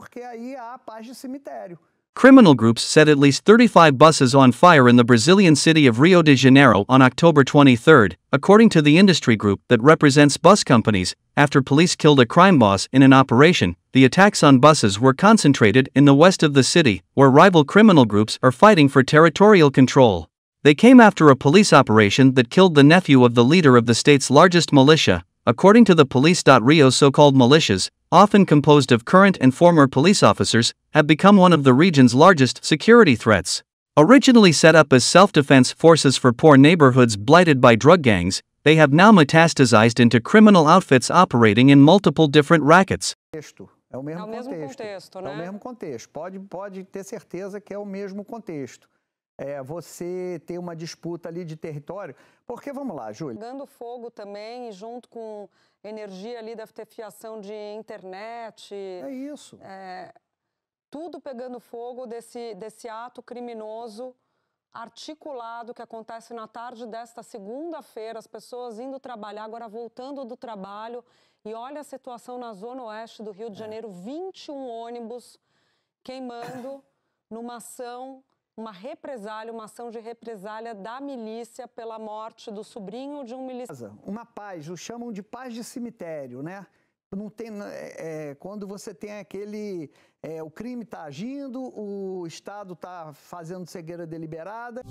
porque aí há paz de cemitério. Criminal groups set at least 35 buses on fire in the Brazilian city of Rio de Janeiro on October 23, according to the industry group that represents bus companies. After police killed a crime boss in an operation, the attacks on buses were concentrated in the west of the city, where rival criminal groups are fighting for territorial control. They came after a police operation that killed the nephew of the leader of the state's largest militia, according to the police. Rio's so called militias, often composed of current and former police officers, have become one of the region's largest security threats. Originally set up as self defense forces for poor neighborhoods blighted by drug gangs, they have now metastasized into criminal outfits operating in multiple different rackets. É o mesmo contexto. Né? É o mesmo contexto. Pode, pode ter certeza que é o mesmo contexto. é, você ter uma disputa ali de território. Porque, vamos lá, Júlia. Pegando fogo também, junto com energia ali, deve ter fiação de internet. É isso. É, tudo pegando fogo desse, desse ato criminoso articulado que acontece na tarde desta segunda-feira, as pessoas indo trabalhar, agora voltando do trabalho. E olha a situação na zona oeste do Rio de é. Janeiro, 21 ônibus queimando numa ação uma represália, uma ação de represália da milícia pela morte do sobrinho de um miliciano. Uma paz, o chamam de paz de cemitério, né? Não tem, né, é, é, quando você tem aquele. É, o crime está agindo, o Estado está fazendo cegueira deliberada.